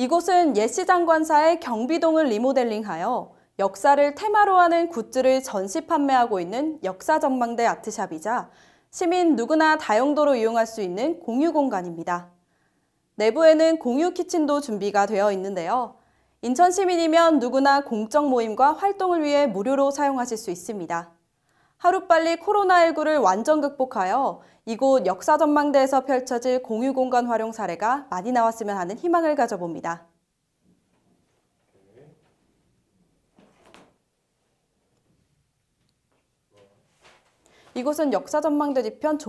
이곳은 예시장관사의 경비동을 리모델링하여 역사를 테마로 하는 굿즈를 전시 판매하고 있는 역사전망대 아트샵이자 시민 누구나 다용도로 이용할 수 있는 공유 공간입니다. 내부에는 공유 키친도 준비가 되어 있는데요. 인천 시민이면 누구나 공적 모임과 활동을 위해 무료로 사용하실 수 있습니다. 하루빨리 코로나19를 완전 극복하여 이곳 역사전망대에서 펼쳐질 공유공간 활용 사례가 많이 나왔으면 하는 희망을 가져봅니다. 이곳은 역사전망대 뒤편 조망